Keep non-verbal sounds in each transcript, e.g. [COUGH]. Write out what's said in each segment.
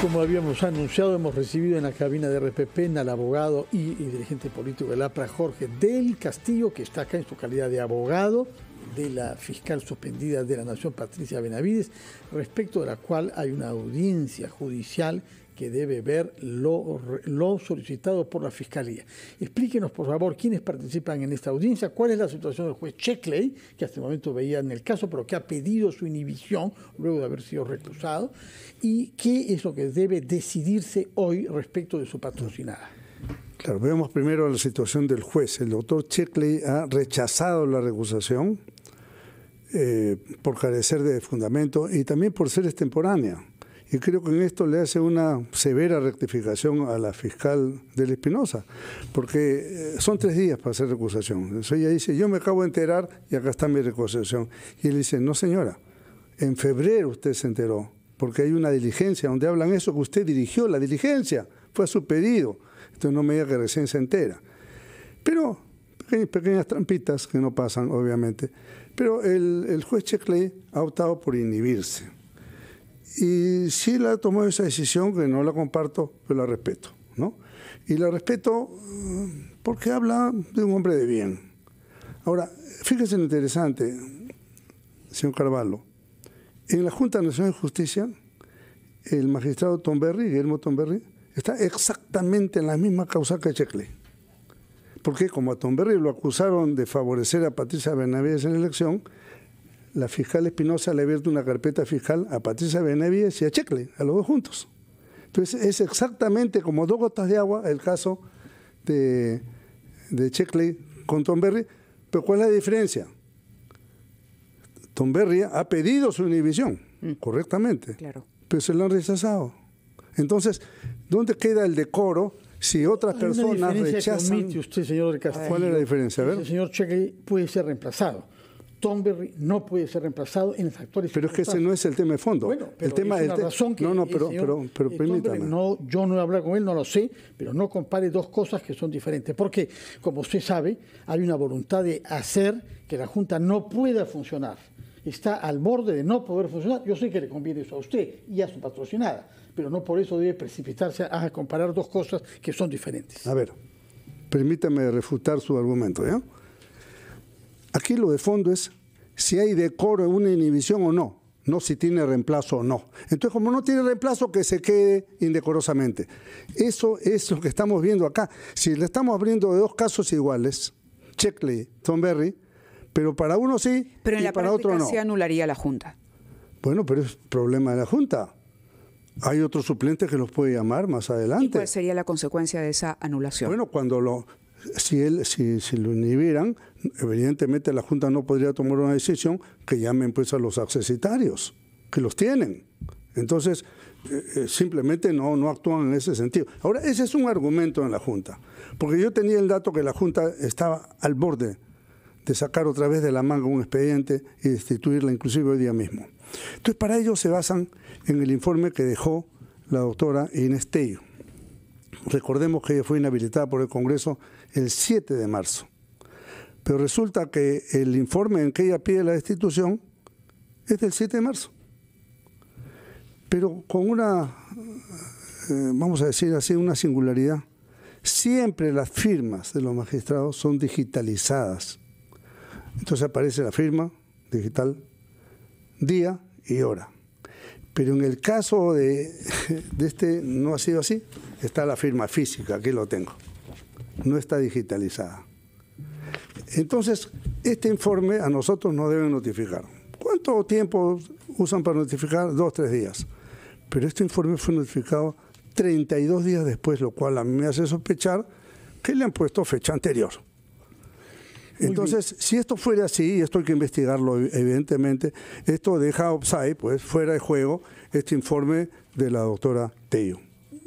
Como habíamos anunciado, hemos recibido en la cabina de RPP al abogado y, dirigente político la APRA, Jorge del Castillo, que está acá en su calidad de abogado de la fiscal suspendida de la Nación, Patricia Benavides, respecto de la cual hay una audiencia judicial que debe ver lo, solicitado por la Fiscalía. Explíquenos, por favor, quiénes participan en esta audiencia, cuál es la situación del juez Checkley, que hasta el momento veía en el caso, pero que ha pedido su inhibición luego de haber sido reclusado, y qué es lo que debe decidirse hoy respecto de su patrocinada. Claro, vemos primero la situación del juez. El doctor Checkley ha rechazado la recusación eh, por carecer de fundamento y también por ser extemporánea. Y creo que en esto le hace una severa rectificación a la fiscal del Espinosa, porque eh, son tres días para hacer recusación. Entonces ella dice, yo me acabo de enterar y acá está mi recusación. Y él dice, no señora, en febrero usted se enteró, porque hay una diligencia donde hablan eso, que usted dirigió la diligencia, fue a su pedido. Entonces no me diga que recién se entera. Pero pequeñas, pequeñas trampitas que no pasan, obviamente. Pero el, juez Checle ha optado por inhibirse y sí la tomado esa decisión que no la comparto, pero la respeto, ¿no? Y la respeto eh, porque habla de un hombre de bien. Ahora, fíjese lo interesante, señor Carvalho, en la Junta Nacional de Justicia, el magistrado Tom Berry, Guillermo Tomberry, está exactamente en la misma causa que Checle. Porque como a Berry lo acusaron de favorecer a Patricia Benavides en la elección, la fiscal Espinosa le ha abierto una carpeta fiscal a Patricia Benavides y a Checle, a los dos juntos. Entonces es exactamente como dos gotas de agua el caso de, de con Tom Berry, pero ¿cuál es la diferencia? Tom Berry ha pedido su inhibición, mm. correctamente, claro. pero se lo han rechazado. Entonces, ¿dónde queda el decoro si otras personas rechazan? ¿Cuál es la diferencia? El señor Checkley puede ser reemplazado Tomberry no puede ser reemplazado en los actores. Pero es que ese no es el tema de fondo. Bueno, el tema es no, no, eh, pero, pero, pero, no, yo no he hablado con él, no lo sé, pero no compare dos cosas que son diferentes, porque como usted sabe, hay una voluntad de hacer que la junta no pueda funcionar. Está al borde de no poder funcionar. Yo sé que le conviene eso a usted y a su patrocinada, pero no por eso debe precipitarse a comparar dos cosas que son diferentes. A ver, permítame refutar su argumento, Aquí lo de fondo es si hay decoro en una inhibición o no, no si tiene reemplazo o no. Entonces, como no tiene reemplazo, que se quede indecorosamente. Eso es lo que estamos viendo acá. Si le estamos abriendo de dos casos iguales, Checkley, Tom Berry, pero para uno sí pero la para otro no. se anularía la Junta. Bueno, pero es problema de la Junta. Hay otro suplente que los puede llamar más adelante. ¿Y cuál sería la consecuencia de esa anulación? Bueno, cuando lo, si, él, si, si lo inhibieran, evidentemente la Junta no podría tomar una decisión que llamen pues a los accesitarios, que los tienen. Entonces, eh, eh, simplemente no, no actúan en ese sentido. Ahora, ese es un argumento en la Junta, porque yo tenía el dato que la Junta estaba al borde de sacar otra vez de la manga un expediente y destituirla inclusive hoy día mismo. Entonces, para ello se basan en el informe que dejó la doctora Inés Tello. Recordemos que ella fue inhabilitada por el Congreso el 7 de marzo. Pero resulta que el informe en que ella pide la destitución es del 7 de marzo. Pero con una, eh, vamos a decir así, una singularidad. Siempre las firmas de los magistrados son digitalizadas. Entonces aparece la firma digital, día y hora. Pero en el caso de, [LAUGHS] este no ha sido así. Está la firma física, aquí lo tengo. No está digitalizada. Entonces, este informe a nosotros no deben notificar. ¿Cuánto tiempo usan para notificar? Dos, tres días. Pero este informe fue notificado 32 días después, lo cual a mí me hace sospechar que le han puesto fecha anterior. Entonces, si esto fuera así, y esto hay que investigarlo e-, evidentemente, esto deja pues fuera de juego, este informe de la doctora Teo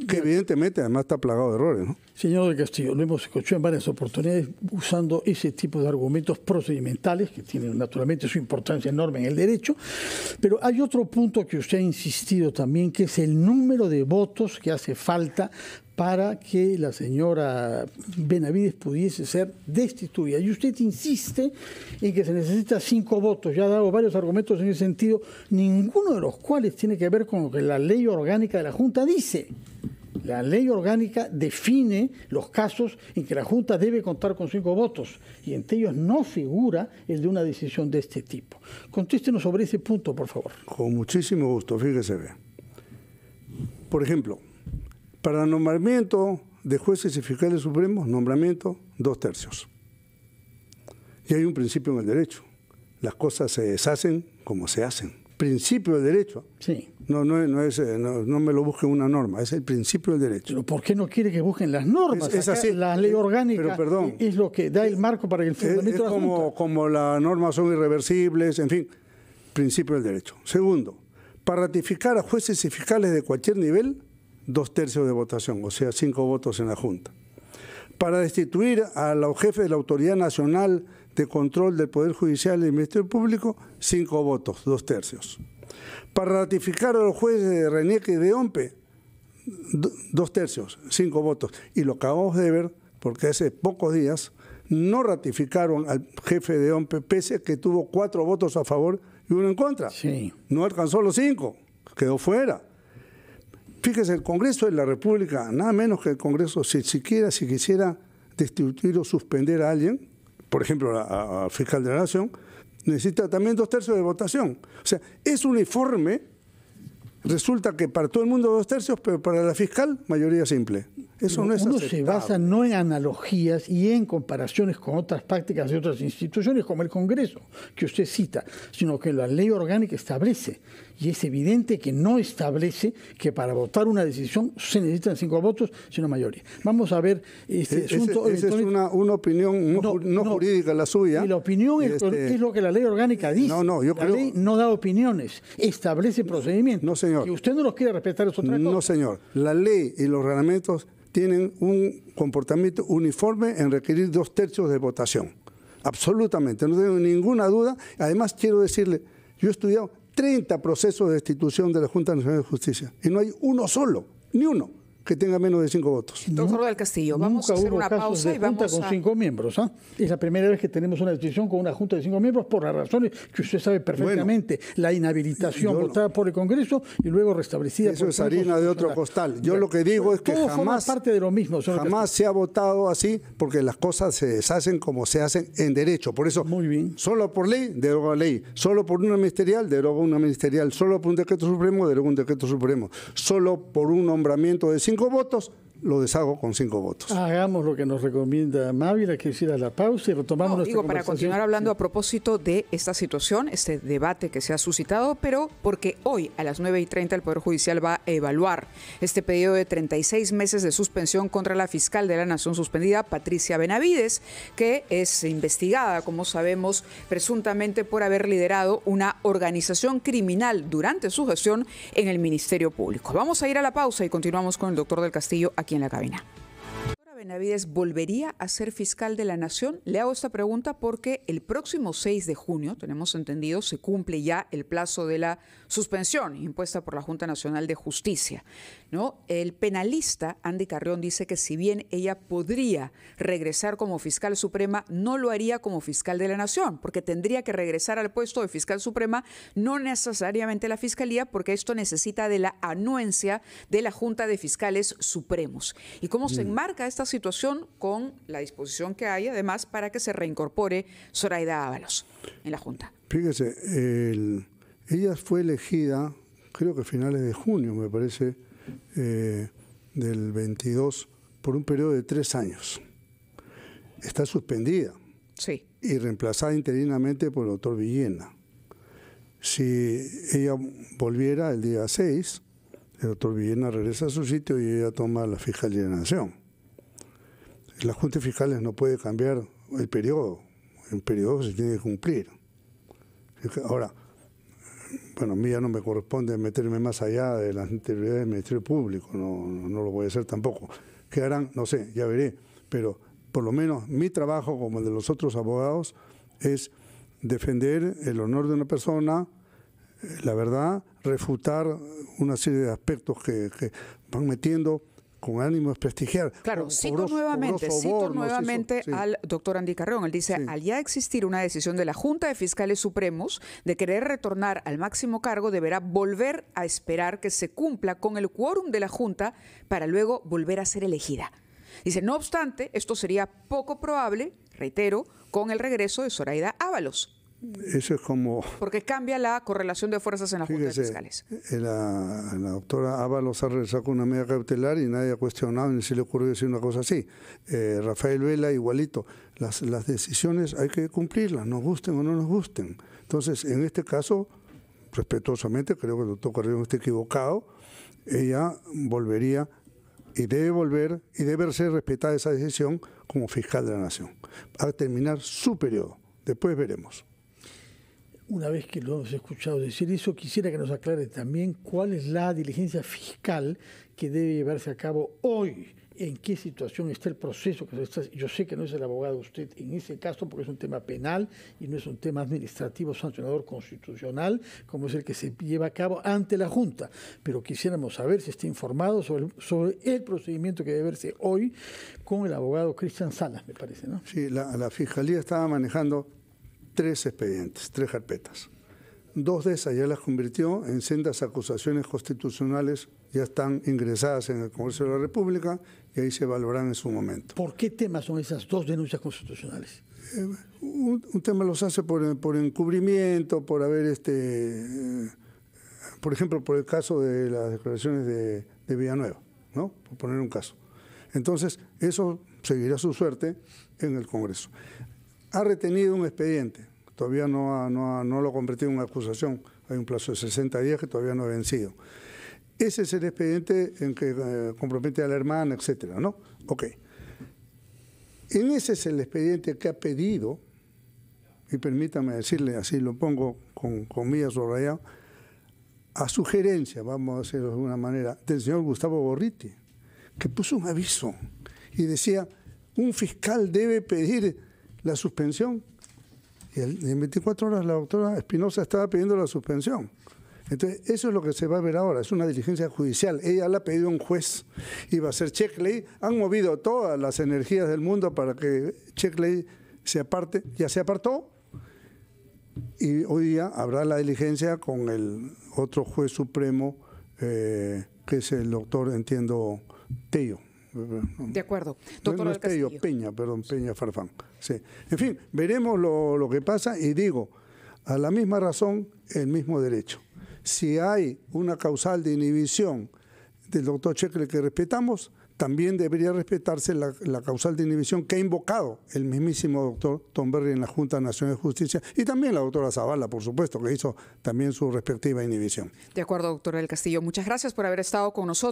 que evidentemente además está plagado de errores. Señor de Castillo, lo hemos escuchado en varias oportunidades usando ese tipo de argumentos procedimentales, que tienen naturalmente su importancia enorme en el derecho, pero hay otro punto que usted ha insistido también, que es el número de votos que hace falta para que la señora Benavides pudiese ser destituida. Y usted insiste en que se necesitan cinco votos. Ya ha dado varios argumentos en ese sentido, ninguno de los cuales tiene que ver con lo que la ley orgánica de la Junta dice. La ley orgánica define los casos en que la Junta debe contar con cinco votos y entre ellos no figura el de una decisión de este tipo. Contéstenos sobre ese punto, por favor. Con muchísimo gusto, fíjese. Por ejemplo, para nombramiento de jueces y fiscales supremos, nombramiento dos tercios. Y hay un principio en el derecho. Las cosas se deshacen como se hacen principio del derecho. Sí. No, no, es, eh, no, me lo busque una norma, es el principio del derecho. ¿Por qué no quiere que busquen las normas? Es, La ley eh, orgánica es lo que da el marco para el fundamento es como, como las normas son irreversibles, en fin, principio del derecho. Segundo, para ratificar a jueces y fiscales de cualquier nivel, dos tercios de votación, o sea, cinco votos en la Junta para destituir a los jefes de la Autoridad Nacional de Control del Poder Judicial y del Ministerio Público, cinco votos, dos tercios. Para ratificar a los jueces de Renieque y de OMPE, dos tercios, cinco votos. Y lo acabamos de ver, porque hace pocos días no ratificaron al jefe de OMPE, pese a que tuvo cuatro votos a favor y uno en contra. Sí. No alcanzó los cinco, quedó fuera. Fíjese, el Congreso de la República, nada menos que el Congreso, si siquiera si quisiera destituir o suspender a alguien, por ejemplo, a fiscal de la Nación, necesita también dos tercios de votación. O sea, es uniforme, resulta que para todo el mundo dos tercios, pero para la fiscal, mayoría simple no uno se basa no en analogías y en comparaciones con otras prácticas de otras instituciones como el Congreso, que usted cita, sino que la ley orgánica establece. Y es evidente que no establece que para votar una decisión se necesitan cinco votos, sino mayoría. Vamos a ver este e-, asunto. Esa es una, opinión no, jurídica la suya. Y la opinión este, es, lo que la ley orgánica dice. No, no, yo la ley no da opiniones, establece procedimientos. No, señor. Que usted no los quiere respetar esos tratos? No, señor. La ley y los reglamentos tienen un comportamiento uniforme en requerir dos tercios de votación. Absolutamente, no tengo ninguna duda. Además, quiero decirle, yo he estudiado 30 procesos de destitución de la Junta Nacional de Justicia y no hay uno solo, ni uno que tenga menos de cinco votos. Doctor del Castillo, vamos a hacer una pausa y vamos con cinco miembros. ¿ah? Es la primera vez que tenemos una decisión con una junta de cinco miembros por las razones que usted sabe perfectamente. la inhabilitación votada por el Congreso y luego restablecida Eso es harina de otro costal. Yo lo que digo es que jamás, jamás se ha votado así porque las cosas se deshacen como se hacen en derecho. Por eso, Muy bien. solo por ley, deroga ley. Solo por una ministerial, deroga una ministerial. Solo por un decreto supremo, deroga un decreto supremo. Solo por un nombramiento de cinco cinco votos lo deshago con cinco votos. Hagamos lo que nos recomienda Mávila, que hiciera la pausa y retomamos no, digo, para continuar hablando a propósito de esta situación, este debate que se ha suscitado, pero porque hoy a las 9 y 30 el Poder Judicial va a evaluar este pedido de 36 meses de suspensión contra la fiscal de la Nación suspendida, Patricia Benavides, que es investigada, como sabemos, presuntamente por haber liderado una organización criminal durante su gestión en el Ministerio Público. Vamos a ir a la pausa y continuamos con el doctor del Castillo aquí en la cabina. Navides volvería a ser fiscal de la Nación? Le hago esta pregunta porque el próximo 6 de junio, tenemos entendido, se cumple ya el plazo de la suspensión impuesta por la Junta Nacional de Justicia. ¿no? El penalista Andy Carrión dice que si bien ella podría regresar como fiscal suprema, no lo haría como fiscal de la Nación, porque tendría que regresar al puesto de fiscal suprema, no necesariamente la fiscalía, porque esto necesita de la anuencia de la Junta de Fiscales Supremos. ¿Y cómo se mm. enmarca esta situación con la disposición que hay, además, para que se reincorpore Zoraida Ábalos en la Junta. Fíjese, ella fue elegida, creo que a finales de junio, me parece, eh, del 22, por un periodo de tres años. Está suspendida. Sí. Y reemplazada interinamente por el doctor Villena. Si ella volviera el día 6, el doctor Villena regresa a su sitio y ella toma la fija de Nación las juntas fiscales no puede cambiar el periodo, el periodo se tiene que cumplir. Ahora, bueno, a mí ya no me corresponde meterme más allá de las interioridades del Ministerio Público, no, no, lo voy a hacer tampoco. ¿Qué harán? No sé, ya veré, pero por lo menos mi trabajo, como el de los otros abogados, es defender el honor de una persona, la verdad, refutar una serie de aspectos que van metiendo con ánimo de prestigiar. Claro, cito nuevamente, al doctor Andy Carrón. Él dice, al ya existir una decisión de la Junta de Fiscales Supremos de querer retornar al máximo cargo, deberá volver a esperar que se cumpla con el quórum de la Junta para luego volver a ser elegida. Dice, no obstante, esto sería poco probable, reitero, con el regreso de Zoraida Ábalos. Eso es como... Porque cambia la correlación de fuerzas en las fíjese, juntas fiscales. Eh, la, la doctora Ábalos ha con una media cautelar y nadie ha cuestionado ni se le ocurrió decir una cosa así. Eh, Rafael Vela, igualito. Las, decisiones hay que cumplirlas, nos gusten o no nos gusten. Entonces, en este caso, respetuosamente, creo que el doctor no está equivocado, ella volvería y debe volver y debe ser respetada esa decisión como fiscal de la nación. A terminar su periodo. Después veremos una vez que lo hemos escuchado decir eso, quisiera que nos aclare también cuál es la diligencia fiscal que debe llevarse a cabo hoy, en qué situación está el proceso. Que yo sé que no es el abogado usted en ese caso porque es un tema penal y no es un tema administrativo sancionador constitucional como es el que se lleva a cabo ante la Junta, pero quisiéramos saber si está informado sobre, el procedimiento que debe verse hoy con el abogado Cristian Salas, me parece. ¿no? Sí, la, la Fiscalía estaba manejando tres expedientes, tres carpetas. Dos de esas ya las convirtió en sendas acusaciones constitucionales, ya están ingresadas en el Congreso de la República y ahí se valorarán en su momento. ¿Por qué temas son esas dos denuncias constitucionales? Eh, un, tema los hace por, encubrimiento, por haber, este, eh, por ejemplo, por el caso de las declaraciones de, de Villanueva, ¿no? Por poner un caso. Entonces, eso seguirá su suerte en el Congreso ha retenido un expediente, todavía no, no, lo ha convertido en una acusación, hay un plazo de 60 días que todavía no ha vencido. Ese es el expediente en que eh, compromete a la hermana, etcétera, ¿no? Ok. En ese es el expediente que ha pedido, y permítame decirle, así lo pongo con comillas subrayado, a sugerencia, vamos a decirlo de alguna manera, del señor Gustavo Borriti, que puso un aviso y decía, un fiscal debe pedir la suspensión. Y en 24 horas la doctora Espinosa estaba pidiendo la suspensión. Entonces, eso es lo que se va a ver ahora, es una diligencia judicial. Ella la ha pedido un juez y va a ser Checkley. Han movido todas las energías del mundo para que Checkley se aparte, ya se apartó. Y hoy día habrá la diligencia con el otro juez supremo, eh, que es el doctor, entiendo, Tello. De acuerdo. Doctor no, Castillo. Peña, perdón, Peña Farfán. Sí. En fin, veremos lo, que pasa y digo, a la misma razón, el mismo derecho. Si hay una causal de inhibición del doctor Checle que respetamos, también debería respetarse la, causal de inhibición que ha invocado el mismísimo doctor Tomberry en la Junta Nacional de Justicia y también la doctora Zavala, por supuesto, que hizo también su respectiva inhibición. De acuerdo, doctor del Castillo. Muchas gracias por haber estado con nosotros.